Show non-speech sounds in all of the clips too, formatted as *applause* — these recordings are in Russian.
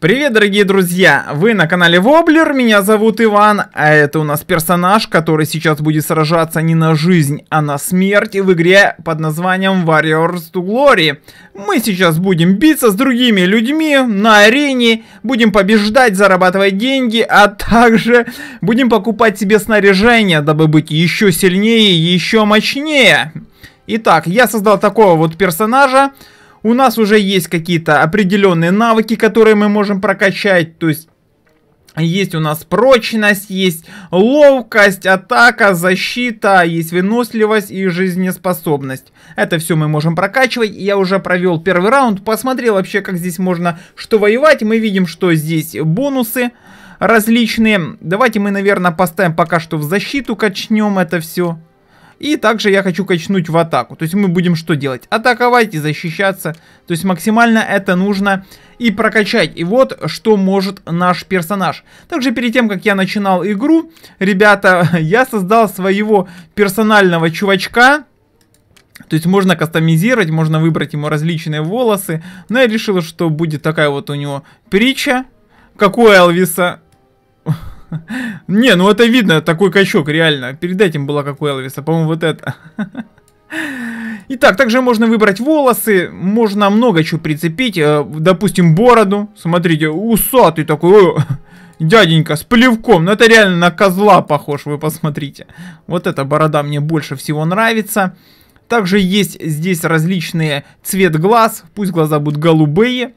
Привет, дорогие друзья! Вы на канале Воблер, меня зовут Иван, а это у нас персонаж, который сейчас будет сражаться не на жизнь, а на смерть в игре под названием Warriors to Glory. Мы сейчас будем биться с другими людьми на арене, будем побеждать, зарабатывать деньги, а также будем покупать себе снаряжение, дабы быть еще сильнее, еще мощнее. Итак, я создал такого вот персонажа, у нас уже есть какие-то определенные навыки, которые мы можем прокачать, то есть... Есть у нас прочность, есть ловкость, атака, защита, есть выносливость и жизнеспособность. Это все мы можем прокачивать. Я уже провел первый раунд, посмотрел вообще, как здесь можно что воевать. Мы видим, что здесь бонусы различные. Давайте мы, наверное, поставим пока что в защиту, качнем это все. И также я хочу качнуть в атаку. То есть мы будем что делать? Атаковать и защищаться. То есть максимально это нужно и прокачать. И вот что может наш персонаж. Также перед тем, как я начинал игру, ребята, *laughs* я создал своего персонального чувачка. То есть можно кастомизировать, можно выбрать ему различные волосы. Но я решил, что будет такая вот у него притча. Как у Элвиса. Не, ну это видно, такой качок, реально. Перед этим была как у Элвиса, по-моему, вот это. *laughs* Итак, также можно выбрать волосы, можно много чего прицепить, э, допустим, бороду. Смотрите, усатый такой, о, дяденька с плевком, ну это реально на козла похож, вы посмотрите. Вот эта борода мне больше всего нравится. Также есть здесь различные цвет глаз, пусть глаза будут голубые.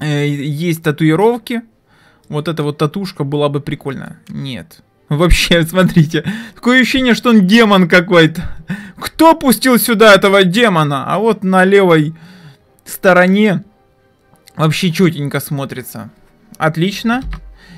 Э, есть татуировки, вот эта вот татушка была бы прикольно. Нет. Вообще, *laughs* смотрите, такое ощущение, что он демон какой-то. Кто пустил сюда этого демона? А вот на левой стороне вообще чутенько смотрится. Отлично.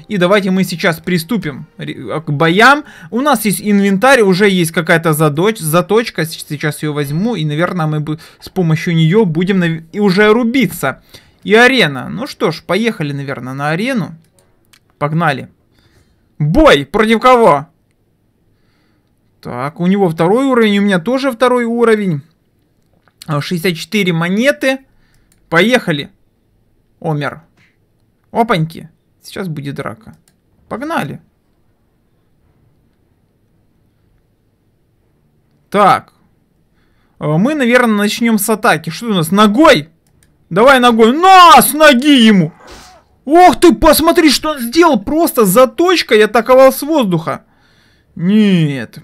И давайте мы сейчас приступим а, к боям. У нас есть инвентарь, уже есть какая-то заточка. Сейчас ее возьму и, наверное, мы с помощью нее будем уже рубиться. И арена. Ну что ж, поехали, наверное, на арену. Погнали. Бой! Против кого? Так, у него второй уровень, у меня тоже второй уровень. 64 а, монеты. Поехали. Омер. Опаньки. Сейчас будет драка. Погнали. Так. А, мы, наверное, начнем с атаки. Что у нас? Ногой? Давай ногой. На, с ноги ему! Ох ты, посмотри, что он сделал! Просто заточкой атаковал с воздуха. Нет.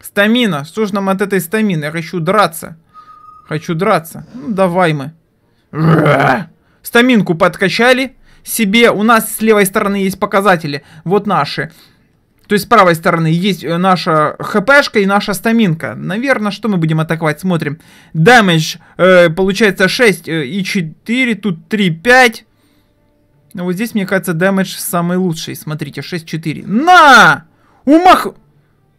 Стамина. Что ж нам от этой стамины? Я хочу драться. Хочу драться. Ну, давай мы. Стаминку подкачали себе. У нас с левой стороны есть показатели. Вот наши. То есть с правой стороны есть э, наша хпшка и наша стаминка. Наверное, что мы будем атаковать? Смотрим. Damage э, получается 6 э, и 4. Тут 3, 5. Ну, вот здесь, мне кажется, дэмэдж самый лучший. Смотрите, 6-4. На! Умах!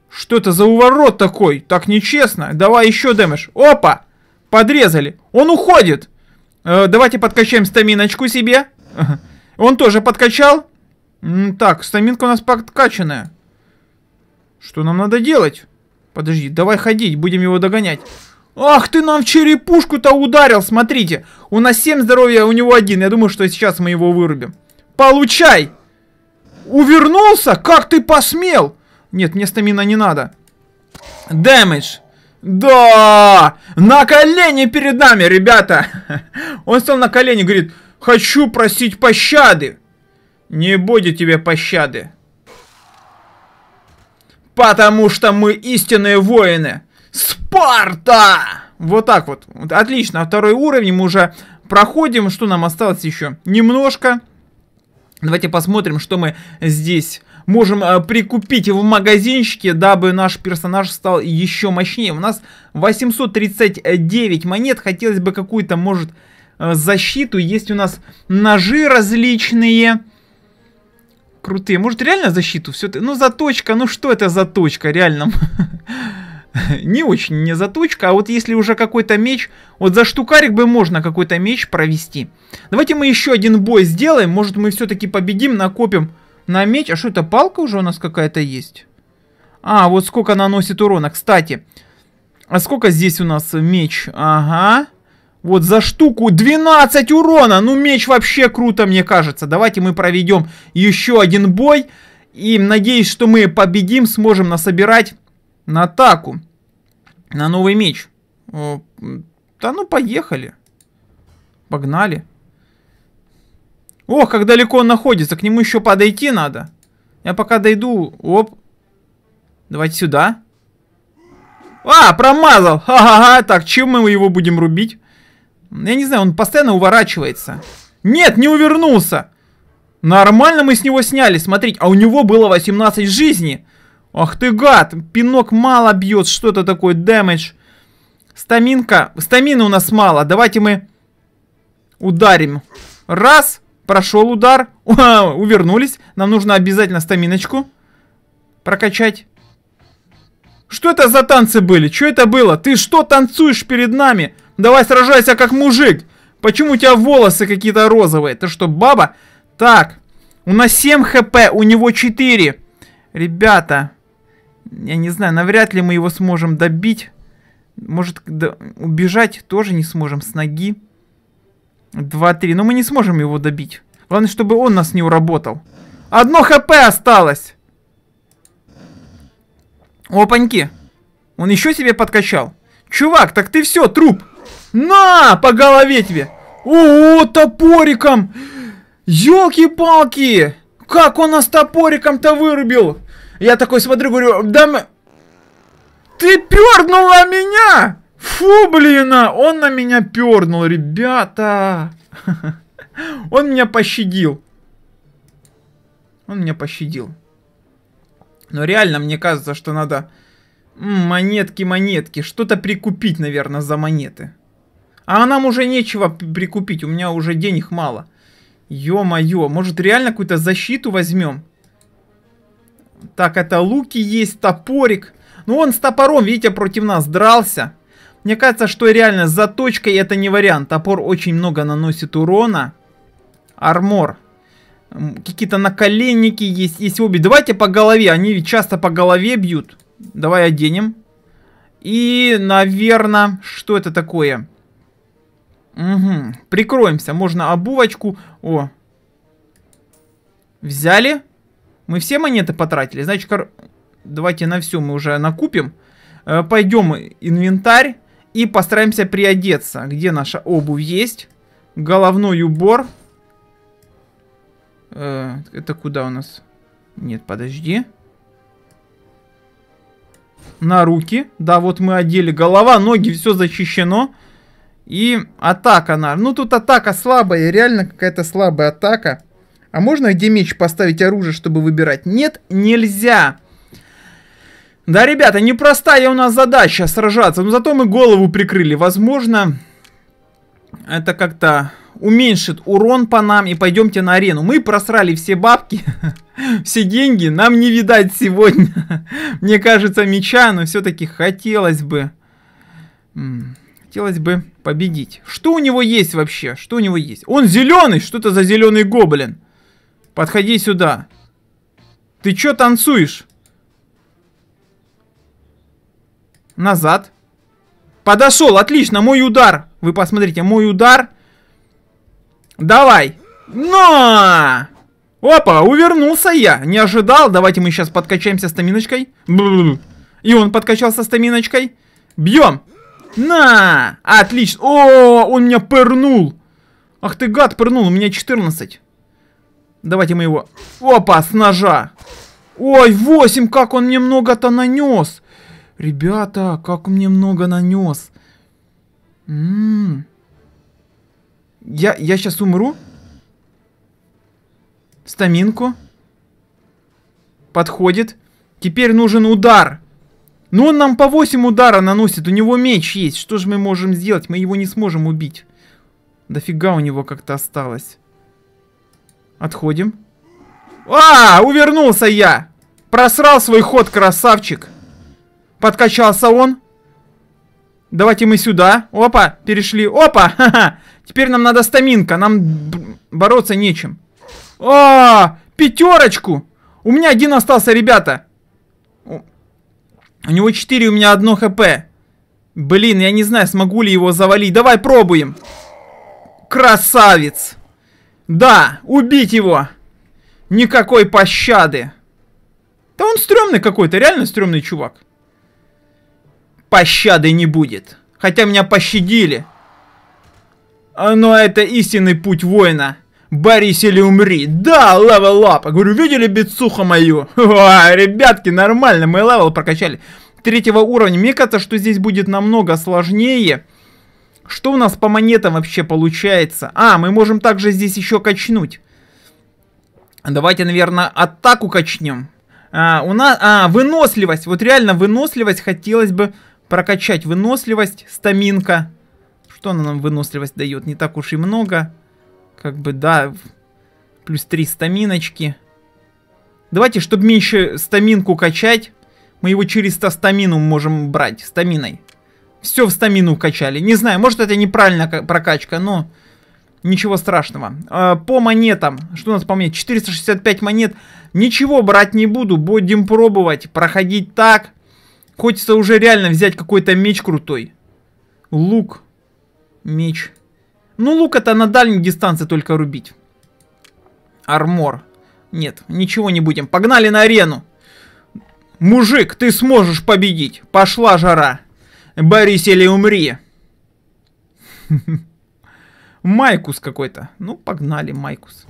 Что это за уворот такой? Так нечестно. Давай еще дэмэдж. Опа! Подрезали. Он уходит. Э, давайте подкачаем стаминочку себе. *laughs* Он тоже подкачал. Так, стаминка у нас подкачанная. Что нам надо делать? Подожди, давай ходить, будем его догонять. Ах, ты нам черепушку-то ударил, смотрите. У нас 7 здоровья, а у него один. Я думаю, что сейчас мы его вырубим. Получай! Увернулся? Как ты посмел? Нет, мне стамина не надо. Дэмэдж. Да! На колени перед нами, ребята! *laughs* Он стал на колени, говорит, хочу просить пощады. Не будет тебе пощады. Потому что мы истинные воины. Спарта! Вот так вот. Отлично, а второй уровень мы уже проходим. Что нам осталось еще? Немножко. Давайте посмотрим, что мы здесь можем э, прикупить в магазинчике, дабы наш персонаж стал еще мощнее. У нас 839 монет. Хотелось бы какую-то, может, э, защиту. Есть у нас ножи различные. Крутые. Может, реально защиту? Все, ну, заточка. Ну, что это за заточка? Реально. *laughs* *laughs* не очень не заточка, а вот если уже какой-то меч, вот за штукарик бы можно какой-то меч провести. Давайте мы еще один бой сделаем, может мы все-таки победим, накопим на меч. А что это, палка уже у нас какая-то есть? А, вот сколько наносит урона, кстати. А сколько здесь у нас меч? Ага. Вот за штуку 12 урона. Ну, меч вообще круто, мне кажется. Давайте мы проведем еще один бой. И надеюсь, что мы победим, сможем насобирать на атаку. На новый меч. О, да ну поехали. Погнали. Ох, как далеко он находится. К нему еще подойти надо. Я пока дойду. Оп. Давайте сюда. А, промазал. Ха-ха-ха. Так, чем мы его будем рубить? Я не знаю, он постоянно уворачивается. Нет, не увернулся. Нормально мы с него сняли. Смотрите, а у него было 18 жизней. Ах ты гад! Пинок мало бьет. Что это такое? Дэмэдж. Стаминка. Стамины у нас мало. Давайте мы ударим. Раз. Прошел удар. *laughs* Увернулись. Нам нужно обязательно стаминочку прокачать. Что это за танцы были? Что это было? Ты что танцуешь перед нами? Давай сражайся как мужик. Почему у тебя волосы какие-то розовые? Ты что, баба? Так. У нас 7 хп, у него 4. Ребята. Я не знаю, навряд ли мы его сможем добить. Может, да, убежать тоже не сможем с ноги. Два, три. Но мы не сможем его добить. Главное, чтобы он нас не уработал. Одно хп осталось! Опаньки! Он еще себе подкачал. Чувак, так ты все, труп! На! По голове тебе! О, топориком! Ёлки-палки! Как он нас топориком-то вырубил? Я такой смотрю, говорю, да... Ты пернула меня! Фу, блин, а!» он на меня пернул, ребята. *laughs* Он меня пощадил. Он меня пощадил. Но реально, мне кажется, что надо... Монетки, монетки. Что-то прикупить, наверное, за монеты. А нам уже нечего прикупить. У меня уже денег мало. Ё-моё. Может, реально какую-то защиту возьмем? Так, это луки есть, топорик. Ну, он с топором, видите, против нас дрался. Мне кажется, что реально с заточкой это не вариант. Топор очень много наносит урона. Армор. Какие-то наколенники есть. Есть обе. Давайте по голове. Они ведь часто по голове бьют. Давай оденем. И, наверное, что это такое? Угу. Прикроемся. Можно обувочку. О. Взяли. Мы все монеты потратили, значит, кор... давайте на все мы уже накупим. Э, пойдем инвентарь и постараемся приодеться. Где наша обувь есть? Головной убор. Э, это куда у нас? Нет, подожди. На руки. Да, вот мы одели голова, ноги, все защищено. И атака, на... ну тут атака слабая, реально какая-то слабая атака. А можно где меч поставить оружие, чтобы выбирать? Нет, нельзя. Да, ребята, непростая у нас задача сражаться, но зато мы голову прикрыли. Возможно, это как-то уменьшит урон по нам и пойдемте на арену. Мы просрали все бабки, *laughs* все деньги, нам не видать сегодня. *laughs* Мне кажется, меча, но все-таки хотелось бы... Хотелось бы победить. Что у него есть вообще? Что у него есть? Он зеленый! Что это за зеленый гоблин? Подходи сюда. Ты чё танцуешь? Назад. Подошел, отлично, мой удар. Вы посмотрите, мой удар. Давай. Но! Опа, увернулся я. Не ожидал. Давайте мы сейчас подкачаемся стаминочкой. И он подкачался стаминочкой. Бьем. На! Отлично. О, он меня пырнул. Ах ты гад, пырнул. У меня 14. Давайте мы его... Опа, с ножа! Ой, 8, как он мне много-то нанес! Ребята, как мне много нанес! М Я, я сейчас умру? Стаминку. Подходит. Теперь нужен удар. Но ну, он нам по 8 удара наносит. У него меч есть. Что же мы можем сделать? Мы его не сможем убить. Дофига у него как-то осталось. Отходим. А, увернулся я! Просрал свой ход, красавчик! Подкачался он. Давайте мы сюда. Опа, перешли. Опа, *laughs* ха-ха. Теперь нам надо стаминка, нам бороться нечем. А, пятерочку! У меня один остался, ребята. У него 4, у меня одно хп. Блин, я не знаю, смогу ли его завалить. Давай пробуем. Красавец! Да, убить его! Никакой пощады! Да он стрёмный какой-то, реально стрёмный чувак. Пощады не будет. Хотя меня пощадили. А, Но ну, а это истинный путь воина. Борись или умри. Да, левел лап. Говорю, видели бицуху мою? *laughs* ха ребятки, нормально, мы левел прокачали. Третьего уровня. Мне кажется, что здесь будет намного сложнее. Что у нас по монетам вообще получается? А, мы можем также здесь еще качнуть. Давайте, наверное, атаку качнем. А, у нас... А, выносливость. Вот реально выносливость хотелось бы прокачать. Выносливость, стаминка. Что она нам выносливость дает? Не так уж и много. Как бы, да. Плюс 3 стаминочки. Давайте, чтобы меньше стаминку качать, мы его через стамину можем брать. Стаминой. Все в стамину качали. Не знаю, может это неправильная прокачка, но ничего страшного. А, по монетам, что у нас по мне? 465 монет. Ничего брать не буду, будем пробовать, проходить так. Хочется уже реально взять какой-то меч крутой. Лук. Меч. Ну, лук это на дальней дистанции только рубить. Армор. Нет, ничего не будем. Погнали на арену. Мужик, ты сможешь победить. Пошла жара. Борис или умри. *laughs* Майкус какой-то. Ну, погнали, Майкус.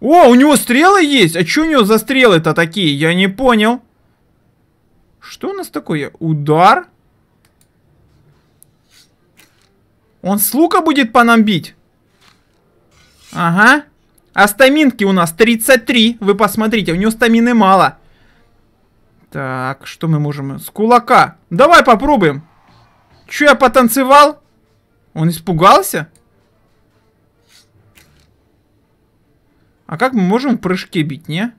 О, у него стрелы есть? А что у него за стрелы-то такие? Я не понял. Что у нас такое? Удар? Он с лука будет по нам бить? Ага. А стаминки у нас 33. Вы посмотрите, у него стамины мало. Так, что мы можем? С кулака. Давай попробуем. Че, я потанцевал? Он испугался? А как мы можем прыжки бить, не?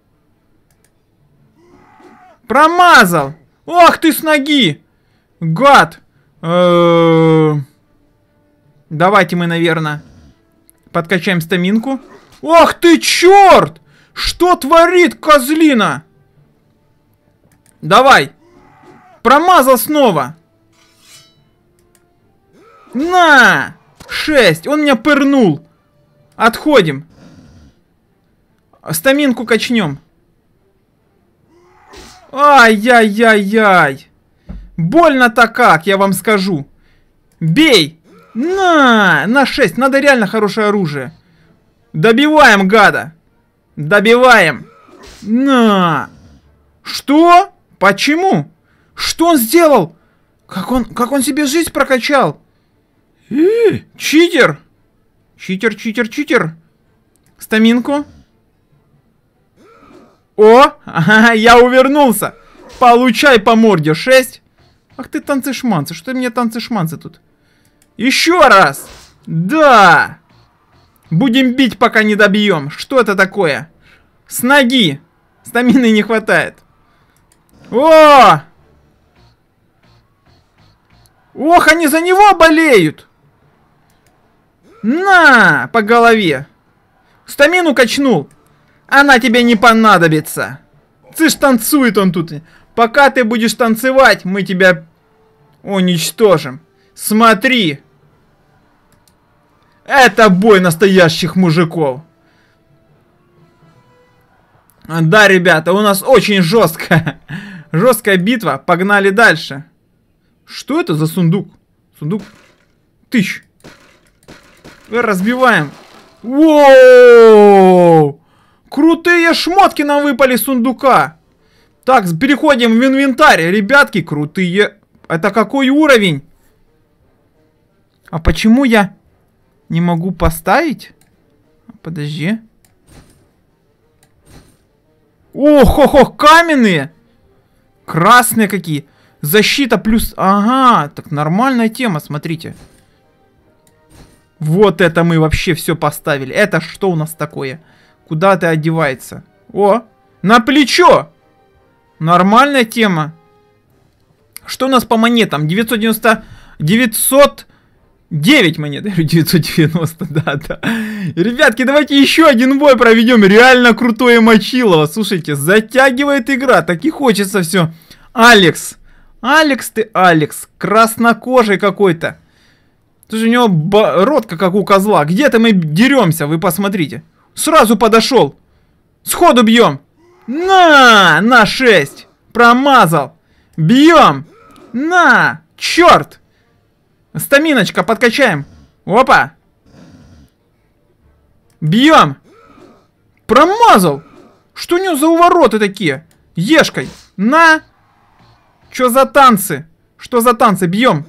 Промазал! Ох, ты с ноги! Гад! Давайте мы, наверное, подкачаем стаминку. Ох, ты, черт! Что творит козлина? Давай. Промазал снова. На! шесть, Он меня пырнул. Отходим. Стаминку качнем. Ай-яй-яй-яй. Больно-то как, я вам скажу. Бей! На! На шесть, Надо реально хорошее оружие. Добиваем, гада. Добиваем. На! Что? Почему? Что он сделал? Как он, как он себе жизнь прокачал? Э, читер! Читер, читер, читер. Стаминку. О, я увернулся. Получай по морде, 6. Ах ты танцы-шманцы, что ты мне танцы-шманцы тут? Еще раз! Да! Будем бить, пока не добьем. Что это такое? С ноги! Стамины не хватает. О! Ох, они за него болеют! На, по голове! Стамину качнул! Она тебе не понадобится! Ты ж танцует он тут! Пока ты будешь танцевать, мы тебя уничтожим! Смотри! Это бой настоящих мужиков! Да, ребята, у нас очень жестко. *laughs* Жесткая битва, погнали дальше. Что это за сундук? Сундук тысяч. Разбиваем. Воу! Крутые шмотки нам выпали сундука. Так, переходим в инвентарь. Ребятки, крутые... Это какой уровень? А почему я не могу поставить? Подожди. Ох, ох, ох, каменные! Красные какие. Защита плюс... Ага, так нормальная тема, смотрите. Вот это мы вообще все поставили. Это что у нас такое? Куда ты одевается? О, на плечо! Нормальная тема. Что у нас по монетам? 990... 909 монет. Я говорю, 990, да, да. Ребятки, давайте еще один бой проведем. Реально крутое Мочилово. Слушайте, затягивает игра. Так и хочется все. Алекс. Алекс ты, Алекс. Краснокожий какой-то. Слушай, у него ротка как у козла. Где-то мы деремся, вы посмотрите. Сразу подошел. Сходу бьем. На, на 6. Промазал. Бьем. На, черт. Стаминочка, подкачаем. Опа. Бьем! Промазал! Что у него за увороты такие? Ешкой! На! Что за танцы? Что за танцы? Бьем!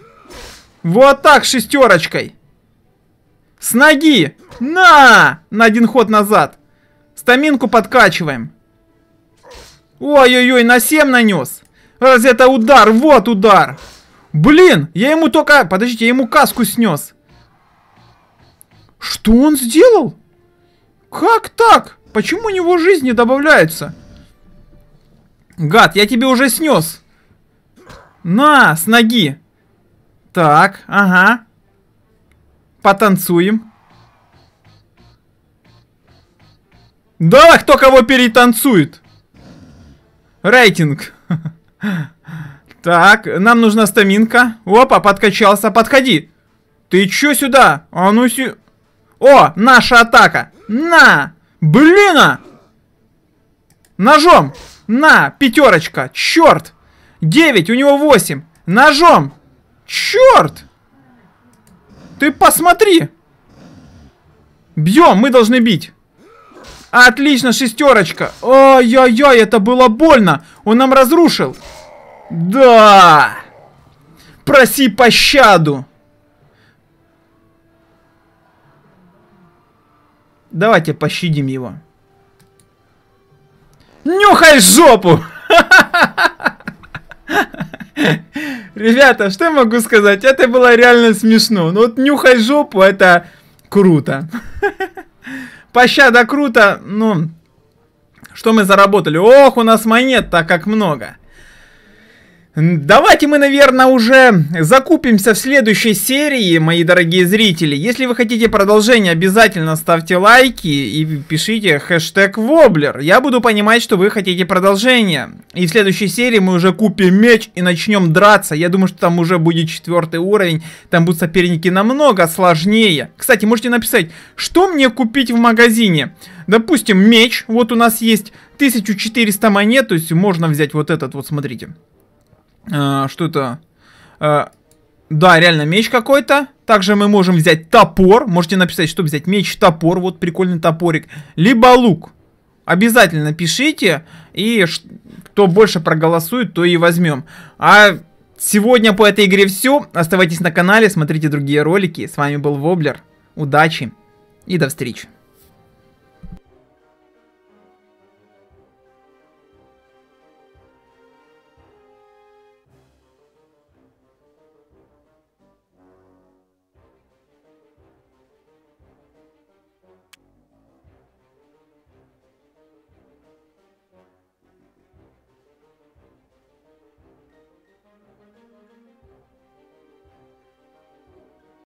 Вот так, шестерочкой! С ноги! На! На один ход назад! Стаминку подкачиваем. Ой-ой-ой, на 7 нанес. Раз это удар, вот удар. Блин, я ему только... Подождите, я ему каску снес. Что он сделал? Как так? Почему у него жизни добавляется? Гад, я тебе уже снес. На, с ноги. Так, ага. Потанцуем. Да, кто кого перетанцует? Рейтинг. *laughs* Так, нам нужна стаминка. Опа, подкачался, подходи. Ты чё сюда? А ну сю... О, наша атака. На! Блина! Ножом! На! Пятерочка! Черт! девять у него восемь, Ножом! Черт! Ты посмотри! Бьем, мы должны бить. Отлично, шестерочка. Ой-ой-ой, это было больно. Он нам разрушил. Да! Проси пощаду! Давайте пощадим его. Нюхай жопу! Ребята, что я могу сказать? Это было реально смешно. Ну вот нюхай жопу, это круто. Пощада круто, ну... Что мы заработали? Ох, у нас монет так как много. Давайте мы, наверное, уже закупимся в следующей серии, мои дорогие зрители. Если вы хотите продолжение, обязательно ставьте лайки и пишите хэштег воблер. Я буду понимать, что вы хотите продолжение. И в следующей серии мы уже купим меч и начнем драться. Я думаю, что там уже будет четвертый уровень. Там будут соперники намного сложнее. Кстати, можете написать, что мне купить в магазине? Допустим, меч. Вот у нас есть 1400 монет, то есть можно взять вот этот, вот смотрите. Э, что это? А, да, реально меч какой-то. Также мы можем взять топор. Можете написать, что взять. Меч, топор. Вот прикольный топорик. Либо лук. Обязательно пишите. И кто больше проголосует, то и возьмем. А сегодня по этой игре все. Оставайтесь на канале, смотрите другие ролики. С вами был Воблер. Удачи и до встречи.